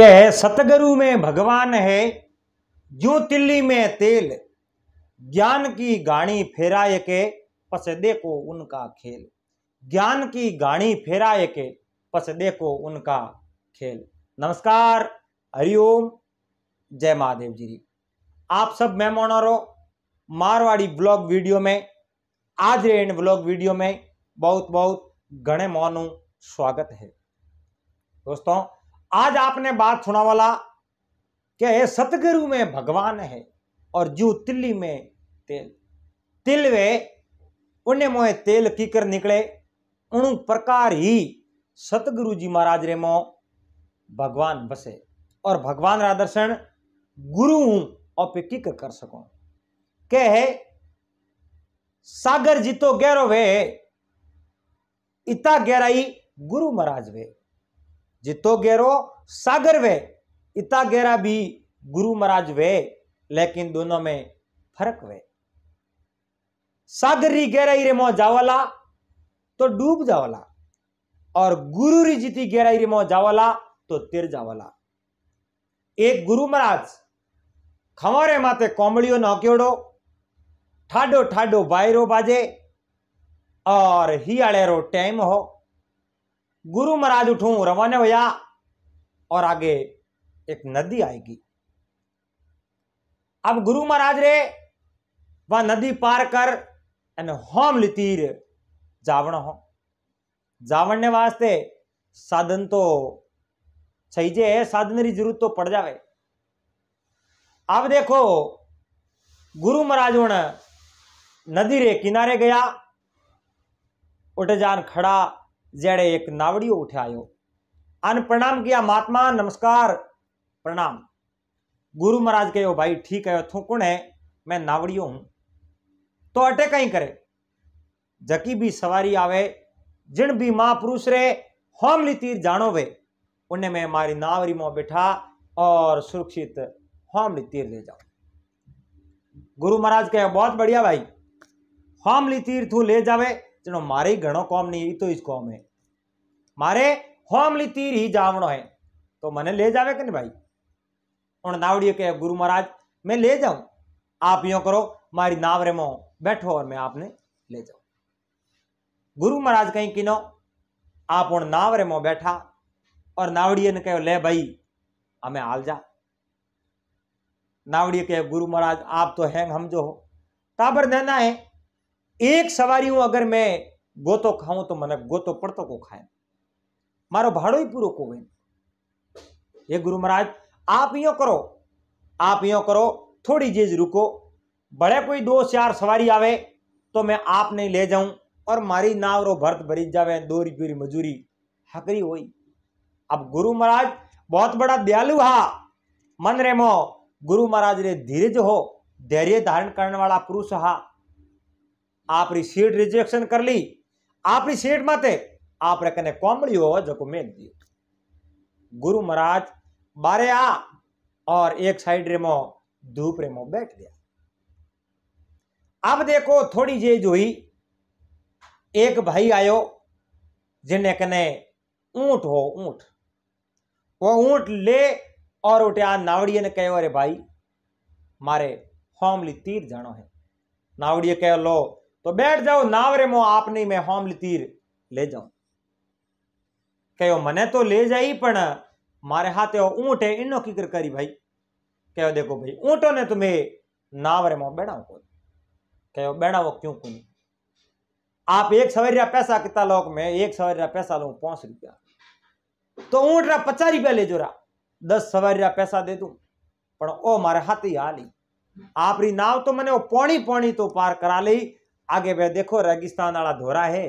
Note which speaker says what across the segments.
Speaker 1: के सतगुरु में भगवान है जो तिल्ली में तेल ज्ञान की गाणी फेराय के पस देखो उनका खेल ज्ञान की गाणी फेराय के पस देखो उनका खेल नमस्कार हरिओम जय महादेव जी आप सब मेहमानों मारवाड़ी ब्लॉग वीडियो में आज रे इन ब्लॉग वीडियो में बहुत बहुत घने मोनू स्वागत है दोस्तों आज आपने बात सुना वाला कि सतगुरु में भगवान है और जू तिल्ली में तेल तिल वे उन्हें मोहे तेल कीकर निकले उन प्रकार ही सतगुरु जी महाराज रे मो भगवान बसे और भगवान रा दर्शन गुरु और कीकर कर सको के है सागर जितो गहरो वे इता गहराई गुरु महाराज वे जितो गहरो सागर वे इतना गहरा भी गुरु महाराज वे लेकिन दोनों में फर्क वे सागर री गहराई रे मो जावाला तो डूब जावाला और गुरु री जीती गहराई रे मो जावाला तो तिर जावाला एक गुरु महाराज खमारे माते कोमड़ियो नौक्योड़ो ठाडो ठाडो बायरो बाजे और हियाड़ेरो टाइम हो गुरु महाराज उठू रवाना होया और आगे एक नदी आएगी अब गुरु महाराज रे वह नदी पार कर एन होम लितीर जावण हो जावण वास्ते साधन तो छईजे है साधन की जरूरत तो पड़ जावे अब देखो गुरु महाराज हूँ नदी रे किनारे गया उठ जान खड़ा एक नावड़ियो उठ आयो अन प्रणाम किया महात्मा नमस्कार प्रणाम गुरु महाराज कहो भाई ठीक है थो कौन है मैं नावड़ियो हूं तो अटे कहीं करे जकी भी सवारी आवे जिन भी महापुरुष रे होमली तीर जानो वे उन्हें मैं मारी नावरी में बैठा और सुरक्षित होमली तीर ले जाओ गुरु महाराज कहे बहुत बढ़िया भाई होमली तीर तू ले जावे જેનો મારે ઘણો કોમ નહીં तो તો જ है मारे होम ली तीर ही જાવણો है तो मने ले जावे કે ને ભાઈ પણ નાવડીએ કહે ગુરુ મહારાજ मैं ले जाऊं आप यो करो मारी नावरे मो बैठो और मैं आपने ले जाऊं गुरु महाराज कहीं किनो आप और नावरे मो बैठा और नावड़िए ने कहो ले भाई हमें आल जा नावड़िए कहे गुरु महाराज आप तो हैं हम जो हो ताबर देना है એક સવારી अगर मैं गोतो खाऊं तो मैंने गोतो पड़तो को खाए मारो भाड़ो ही પૂરો को ગઈ ये गुरु महाराज आप यो करो आप यो करो थोड़ी देर रुको बड़े कोई दो चार सवारी आवे तो मैं आप नहीं ले जाऊं और मारी नाव रो भरत भरी जावे दो पूरी मजूरी हकरी हुई अब गुरु महाराज बहुत बड़ा दयालु हा मन रे मो गुरु महाराज रे धीरज हो धैर्य धारण करने वाला पुरुष हा सीट આપણી શીટ રિજેક્શન કરલી આપણી શીટ માટે આપણે કને કોમળીઓ જકો મેક દિયો गुरु महाराज बारे आ और एक साइड रेमो धूप रेमो बैठ गया अब देखो थोड़ी जेज हुई एक भाई आयो जिन्हें कने ऊंट हो ऊंट वो ऊंट ले और उठा नावड़िए ने कहो अरे भाई मारे होमली तीर जानो है नावड़िए कह लो तो बैठ जाओ नावरे मो आप नहीं मैं होमली तीर ले जाऊं कहो मने तो ले जाई पण मारे हाथ ऊंट है इनो की करी भाई कहो देखो भाई ऊंटो ने तुम्हें नावरे मो बैठाओ को कहो वो क्यों कुनी आप एक सवेरिया पैसा कितना लोक में एक सवेरिया पैसा लू पांच रुपया तो ऊंट रहा पचास रुपया ले जो रहा दस सवेरिया पैसा दे दू पर ओ मारे हाथ ही आ ली आपरी नाव तो मैंने वो पौनी पौनी तो पार करा ली आगे बे देखो रेगिस्तान वाला धोरा है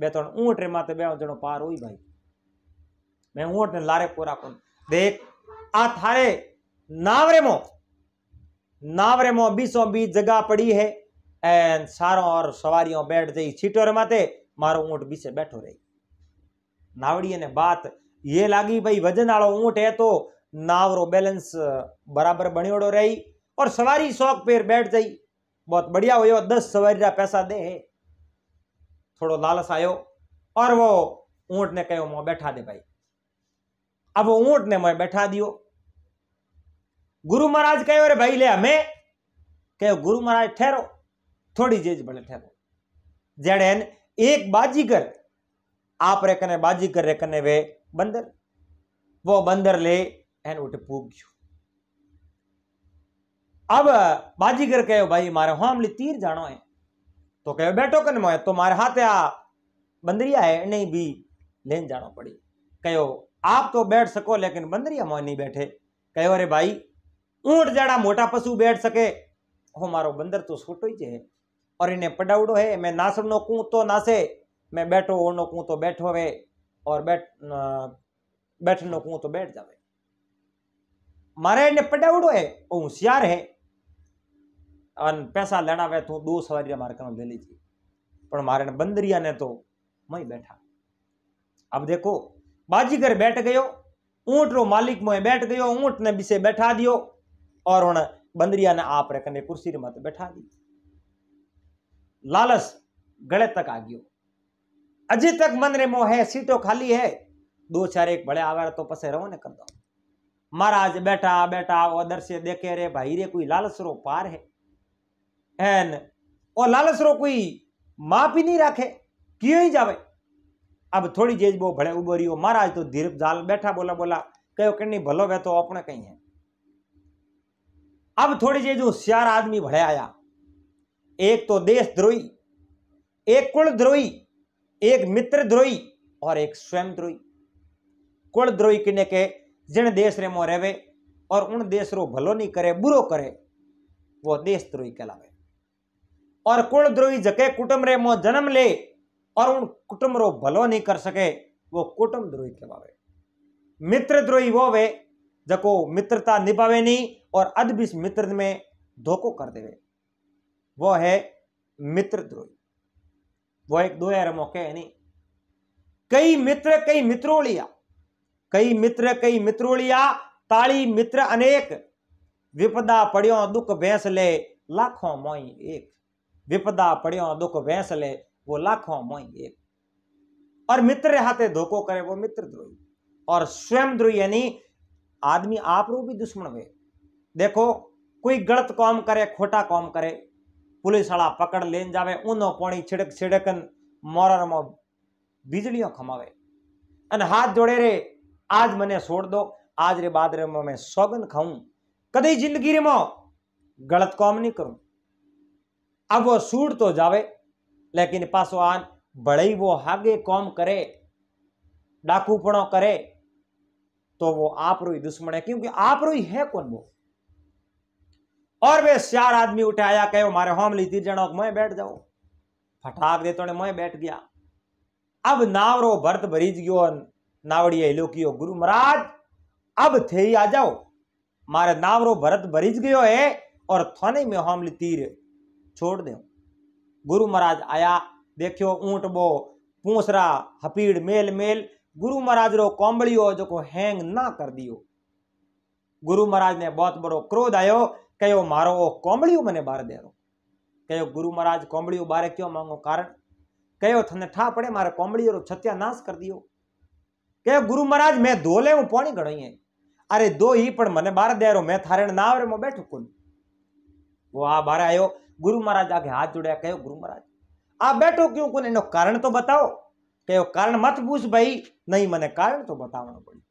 Speaker 1: बे तो ऊँट रे माते बे जनो पार हुई भाई मैं ऊँट ने लारे पूरा कौन देख आ थारे नावरे मो नावरे मो बीसों बीस जगह पड़ी है एंड सारों और सवारियों बैठ जाई छीटोर माते मारो ऊँट बीसे बैठो रही नावड़ी ने बात ये लागी भाई वजन आलो ऊँट है तो नावरो बैलेंस बराबर बनियोड़ो रही और सवारी शौक पेर बैठ जाई बहुत बढ़िया हो दस सवारी रा पैसा दे थोड़ो लालस आयो और वो ऊंट ने कहो मैं बैठा दे भाई अब वो ऊंट ने मैं बैठा दियो गुरु महाराज कहो अरे भाई ले हमें कहो गुरु महाराज ठहरो थोड़ी जेज बने ठहरो जड़ेन एक बाजीगर आप रे कने बाजीगर रे कने वे बंदर वो बंदर ले एन उठ पूग गयो अब बाजीगर कहो भाई मारे हो हामली तीर जानो है तो कहो बैठो कन मोए तो मारे हाथ आ बंदरिया है नहीं भी लेन जानो पड़ी कहो आप तो बैठ सको लेकिन बंदरिया मोए नहीं बैठे कहो अरे भाई ऊंट जाड़ा मोटा पशु बैठ सके हो मारो बंदर तो छोटो ही है और इन्हें पडाउड़ो है मैं नासनो कू तो नासे मैं बैठो ओनो कू तो बैठो वे और बैठ बैठनो कू तो बैठ जावे मारे इन्हें पडाउड़ो है वो होशियार है અને પૈસા લેણા વે તું દો સવારી મારે કરું ले लीजिए पर मारे बंदरिया ने तो મય बैठा अब देखो बाजीगर बैठ गयो ऊँट रो मालिक मोए बैठ गयो ऊँट ने बिसे बैठा दियो और हूं बंदरिया ने आप रखने कुर्सी रे मत बैठा दी लालस गले तक आ गयो अजय तक मन रे मोह है सीटों खाली है दो चार एक बड़े आवे तो पसे रहो ने कर दो महाराज बैठा बैठा वो दर्शे देखे रे भाई रे कोई लालस रो पार है एन रो कोई લાલસરો ही नहीं रखे क्यों ही जावे अब थोड़ी जेज बो भले हो महाराज तो धीरप जाल बैठा बोला बोला कहो कि भलो वे तो अपने कहीं है अब थोड़ी जेज होशियार आदमी भले आया एक तो देश द्रोही एक कुल द्रोही एक मित्र द्रोही और एक स्वयं द्रोही कुल द्रोही किने के जिन देश रे मोह रहे और उन देश रो भलो नहीं करे बुरो करे वो देश द्रोही कहलावे और कुलद्रोही जके कुटुंब रे मो जन्म ले और उन कुटुंब रो भलो नहीं कर सके वो कुटुंब द्रोही कहवावे मित्र द्रोही वो वे जको मित्रता निभावे नहीं और अदबिस मित्र में धोखो कर देवे वो है मित्र द्रोही वो एक दो यार मौके है नहीं कई मित्र कई मित्रोलिया कई मित्र कई मित्रोलिया ताली मित्र अनेक विपदा पड़ियों दुख भैंस ले लाखों मोई एक विपदा पड़ियो दुख भैंस ले वो लाखों मोई एक और मित्र हाथे धोखो करे वो मित्र द्रोही और स्वयं द्रोही यानी आदमी आप रो भी दुश्मन हुए देखो कोई गलत काम करे खोटा काम करे पुलिस वाला पकड़ लेन जावे ऊनो पौड़ी छिड़क छिड़कन मोरर मो बिजलियों खमावे अन हाथ जोड़े रे आज मने छोड़ दो आज रे बाद रे मैं सौगन खाऊं कदी जिंदगी रे मो गलत काम नहीं करूं अब वो सूट तो जावे लेकिन पासवान बड़े ही वो आगे कौम करे डाकूपणों करे तो वो आप रोई दुश्मन है क्योंकि आप रोई है कौन वो और वे चार आदमी उठाया कहे मारे होम ली तीर्जनों मैं बैठ जाओ फटाक दे तो मैं बैठ गया अब नावरो भरत भरीज गयो नावड़ी हिलो कियो गुरु महाराज अब थे ही आ जाओ मारे नावरो भरत भरीज गयो है और थोने में होम ली तीर छोड़ दो गुरु महाराज आया देखियो ऊंट बो पूसरा हपीड़ मेल मेल गुरु महाराज रो कोंबड़ियो जो हैंग ना कर दियो गुरु महाराज ने बहुत बड़ो क्रोध आयो कहो मारो वो कोंबड़ियो मने बार दे रो कहो गुरु महाराज कोंबड़ियो बारे क्यों मांगो कारण कहो थने ठा पड़े मारे कोंबड़ियो रो छत्या नाश कर दियो कहो गुरु महाराज मैं धो ले हूँ पौनी घड़ो है अरे दो ही पर मने बार दे रो मैं थारे नाव रे बैठू कुल वो आ बार आयो ગુરુ મહારાજ આગે હાથ જોડ્યા કયો ગુરુ મહારાજ આ બેઠો ક્યું કોને એનો કારણ તો બતાવો કયો કારણ મત પૂછ ભાઈ નહીં મને કારણ તો બતાવવાનું પડ્યું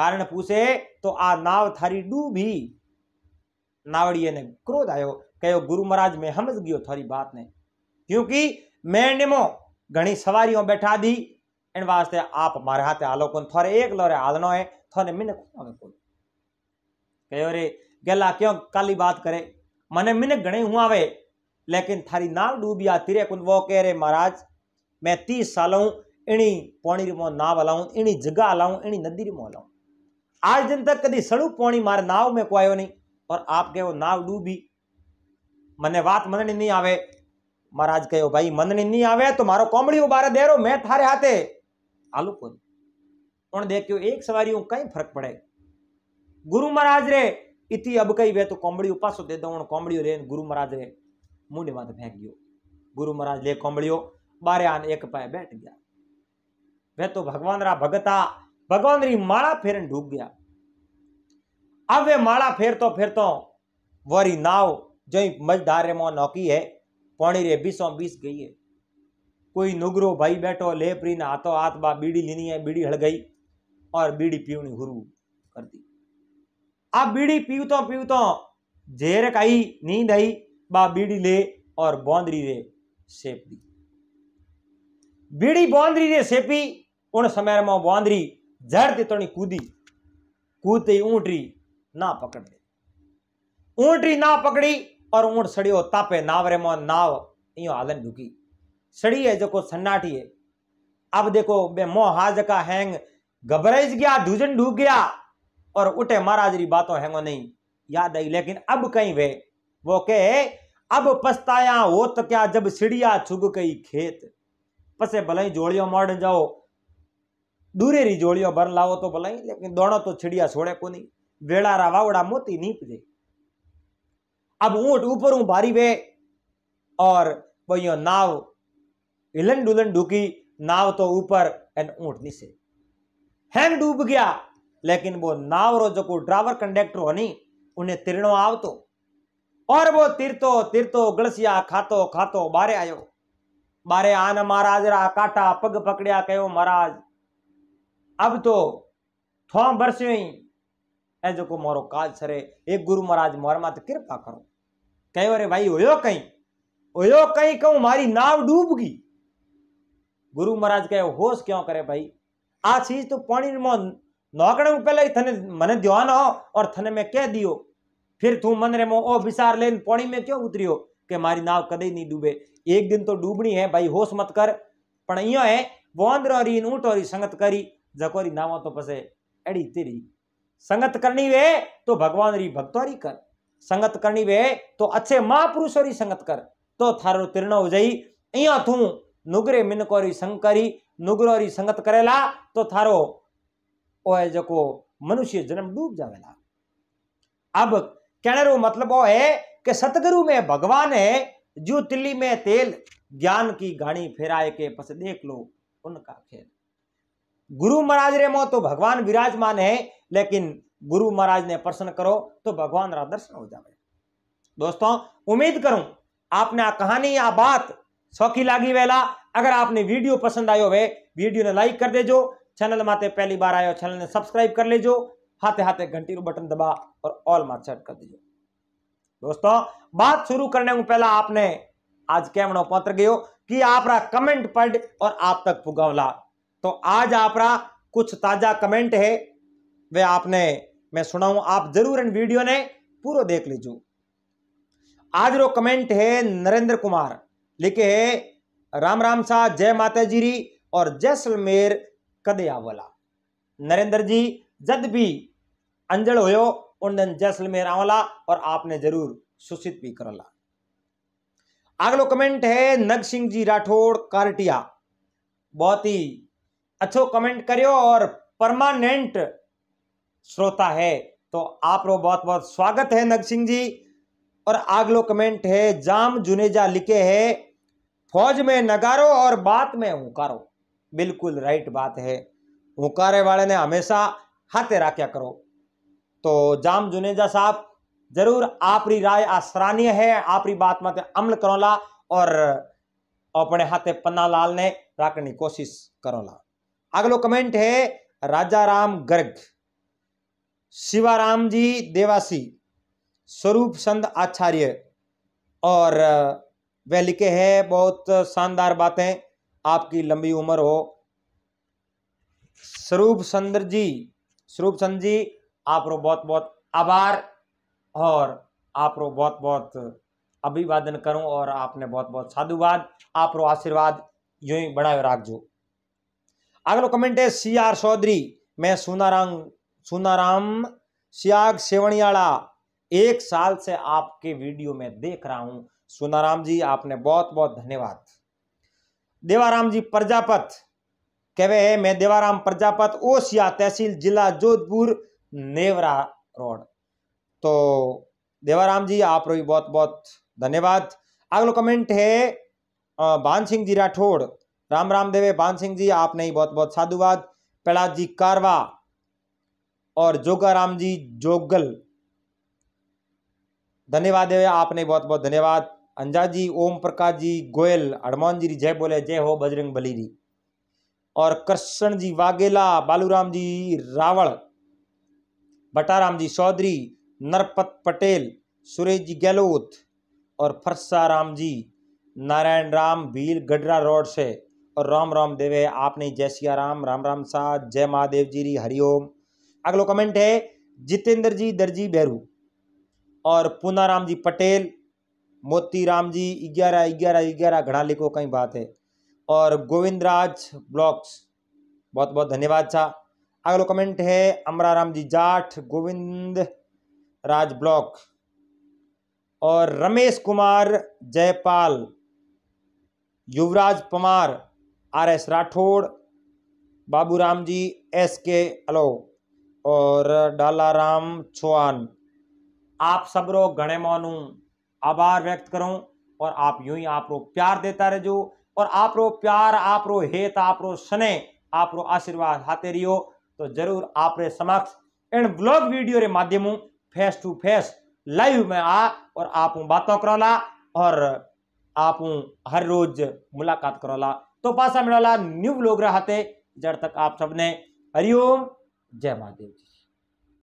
Speaker 1: કારણ પૂછે તો આ નાવ થારી ડૂબી નાવડીએને ક્રોધ આવ્યો કયો ગુરુ મહારાજ મેં સમજ ગયો થારી વાતને ક્યુંકિ મેં નેમો ઘણી સવારીઓ બેઠા દી એન વાસ્તે આપ મારે હાથે આ લોકોને થોરે એક લોરે હાલનો હે થોને મને ખૂણાવે કોઈ કયો રે ગેલા ક્યો કાલી વાત કરે મને गणे ઘણી હું लेकिन थारी થારી डूबिया तिरे कुंद वो कह रहे महाराज मैं तीस साल हूँ इणी पौणी रिमो नाव हलाऊं इणी जगह हलाऊं इणी नदी रिमो हलाऊं आज दिन तक कभी सड़ू पौणी मारे नाव में को आयो नहीं और आप कहे वो नाव डूबी मने बात मननी नहीं आवे महाराज कहो भाई मननी नहीं आवे तो मारो कोमड़ी उबारे दे रो मैं थारे हाथे आलू को देखियो एक सवारी कई फर्क पड़े गुरु महाराज रे इति अब कही वे तो कोमड़ी उपासो दे दो कोमड़ियो रे गुरु महाराज रे मुंडे माथे फेंक गयो गुरु महाराज ले कोमड़ियो बारे आन एक पाए बैठ गया वह तो भगवान रा भगता भगवान री माला फेरन डूब गया अब वे माला फेरतो फेरतो वरी नाव जो मझधार मो नौकी है पौणी रे बीसो बीस गई है कोई नुगरो भाई बैठो ले ने हाथों हाथ बा बीड़ी लीनी है बीड़ी हड़ गई और बीड़ी पीवनी हुरू कर दी आ बीड़ी पीवत पीवत झेर कई नींद आई बा बीड़ी ले और बौंदरी रे सेप दी बीड़ी बौंदरी रे सेपी उन समय में बौंदरी जड़ ते तोनी कूदी कूदते ऊंटरी ना पकड़ ले ऊंटरी ना पकड़ी और ऊंट सड़ियो तापे नावरे मो नाव इो हालन झुकी सड़ी है जो सन्नाटी है अब देखो बे मोह हा जका हैंग घबराइज गया धुजन डूब गया और उठे महाराज री बातों हैंगो नहीं याद आई लेकिन अब कहीं वे वो कहे अब पछताया हो तो क्या जब सीढ़िया छुग गई खेत पसे भलाई जोड़ियो मोड़ जाओ दूरे री जोड़ियो भर लाओ तो भलाई लेकिन दोनों तो छिड़िया छोड़े को नहीं वेड़ा रा वावड़ा मोती नीप दे अब ऊंट ऊपर ऊ भारी वे और वही नाव हिलन डुलन डुकी नाव तो ऊपर एंड ऊंट नीचे हैंग डूब गया लेकिन वो नाव रो जो ड्राइवर कंडक्टर होनी उन्हें तिरणो आवतो और वो तीरतो तीरतो गलसिया खातो खातो बारे आयो बारे आन महाराज रा काटा पग पकड़िया कहो महाराज अब तो थो बरसियो ऐ जो मारो काज सरे एक गुरु महाराज मारे माते कृपा करो कहो अरे भाई हो कहीं होयो कहीं कहूँ मारी नाव डूब गई गुरु महाराज कहे होश क्यों करे भाई आ चीज तो पानी नौकड़े में पहले थने मने ध्यान हो और थने में कह दियो फिर तू मन रे मो ओ विचार लेन पौड़ी में क्यों उतरियो कि मारी नाव कदई नहीं डूबे एक दिन तो डूबनी है भाई होश मत कर पण यो है और इन ऊंट और संगत करी जकोरी नाव तो पसे एड़ी तेरी संगत करनी वे तो भगवान री भक्तोरी कर संगत करनी वे तो अच्छे महापुरुष री संगत कर तो थारो तीर्ण हो जाई इया तू नुगरे मिनकोरी संग करी नुगरोरी संगत करेला तो थारो ओए जको मनुष्य जन्म डूब जावेला अब कहने रो मतलब वो है कि सतगुरु में भगवान है जो तिल्ली में तेल ज्ञान की घाणी फेराए के पस देख लो उनका खेल गुरु महाराज रे मो तो भगवान विराजमान है लेकिन गुरु महाराज ने प्रश्न करो तो भगवान रा दर्शन हो जावे दोस्तों उम्मीद करूं आपने आ कहानी या बात सौखी लागी वेला अगर आपने वीडियो पसंद आयो वे वीडियो ने लाइक कर दे जो चैनल माते ચેનલ માટે પહેલી चैनल ने सब्सक्राइब कर કરી हाथे हाथे घंटी ઘંટીનું बटन दबा और ऑल માં સેટ कर दीजिए दोस्तों बात शुरू करने को पहला आपने आज કેમણો पत्र गयो कि આપરા कमेंट पढ़ और आप तक पुगावला तो आज આપરા कुछ ताजा कमेंट है वे आपने मैं सुनाऊं आप जरूर इन वीडियो ने पूरा देख लीजो आज रो कमेंट है नरेंद्र कुमार लिखे है राम राम शाह जय माता जी री और जैसलमेर कदे आवला नरेंद्र जी जद भी अंजल हो उन जैसलमेर आवला और आपने जरूर सूचित भी करला अगलो कमेंट है नग सिंह जी राठौड़ कारटिया बहुत ही अच्छो कमेंट करियो और परमानेंट श्रोता है तो आप रो बहुत बहुत स्वागत है नग सिंह जी और अगलो कमेंट है जाम जुनेजा लिखे है फौज में नगारो और बात में हुकारो बात है हुकारे वाले ने हमेशा हाथे राख्या करो तो जाम जुनेजा साहब जरूर आपरी राय आ है आपरी बात मत अमल ला और अपने हाथे पन्ना लाल ने की कोशिश करोला अगलो कमेंट है राजा राम गर्ग शिवाराम जी देवासी स्वरूप संत आचार्य और वह लिखे है बहुत शानदार बातें आपकी लंबी उम्र हो स्वरूप चंद्र जी स्वरूप चंद्र जी आप रो बहुत बहुत आभार और आप रो बहुत बहुत अभिवादन करूं और आपने बहुत बहुत साधुवाद आप रो आशीर्वाद यो ही बढ़ाए राखजो अगलो कमेंट है सी आर चौधरी मैं सोनाराम सोनाराम सियाग सेवणियाला एक साल से आपके वीडियो में देख रहा हूं सोनाराम जी आपने बहुत बहुत धन्यवाद देवाराम जी प्रजापत कहे है मैं देवाराम प्रजापत ओसिया तहसील जिला जोधपुर नेवरा रोड तो देवाराम जी आप रो बहुत बहुत धन्यवाद अगलो कमेंट है भान सिंह जी राठौड़ राम राम देवे भान सिंह जी आपने ही बहुत बहुत साधुवाद प्रहलाद जी कारवा और जोगाराम जी जोगल धन्यवाद देवे आपने बहुत बहुत धन्यवाद अंजाजी ओम प्रकाश जी गोयल हनुमान जी जय बोले जय हो बजरंग बली जी और कृष्ण जी वागेला बालूराम जी रावण बटाराम जी चौधरी नरपत पटेल सुरेश जी गहलोत और फरसाराम जी नारायण राम भील गडरा रोड से और राम राम देवे आपने जय सिया राम राम राम सा जय महादेव जी री हरिओम अगलो कमेंट है जितेंद्र जी दर्जी बेहरू और पूनाराम जी पटेल मोती राम जी ग्यारह ग्यारह ग्यारह घड़ा लिखो कहीं बात है और गोविंद राज ब्लॉक्स बहुत बहुत धन्यवाद छा अगलो कमेंट है अमराराम जी जाठ गोविंद राज ब्लॉक और Ramesh Kumar Jaipal Yuvraj Pamar R S Rathore Babu Ram ji S K अलो और डालाराम चौहान आप सब लोग घणे मोनू आभार व्यक्त करूं और आप यूं ही आप रो प्यार देता रहो और आप रो प्यार आप रो हेत आप रो स्नेह आप रो आशीर्वाद हाथे रियो तो जरूर आप रे समक्ष इन ब्लॉग वीडियो रे माध्यम फेस टू फेस लाइव में आ और आप बातों करौला और आप हर रोज मुलाकात करौला तो पासा मिलोला न्यू ब्लॉग रहते जड़ तक आप सबने हरिओम जय महादेव जी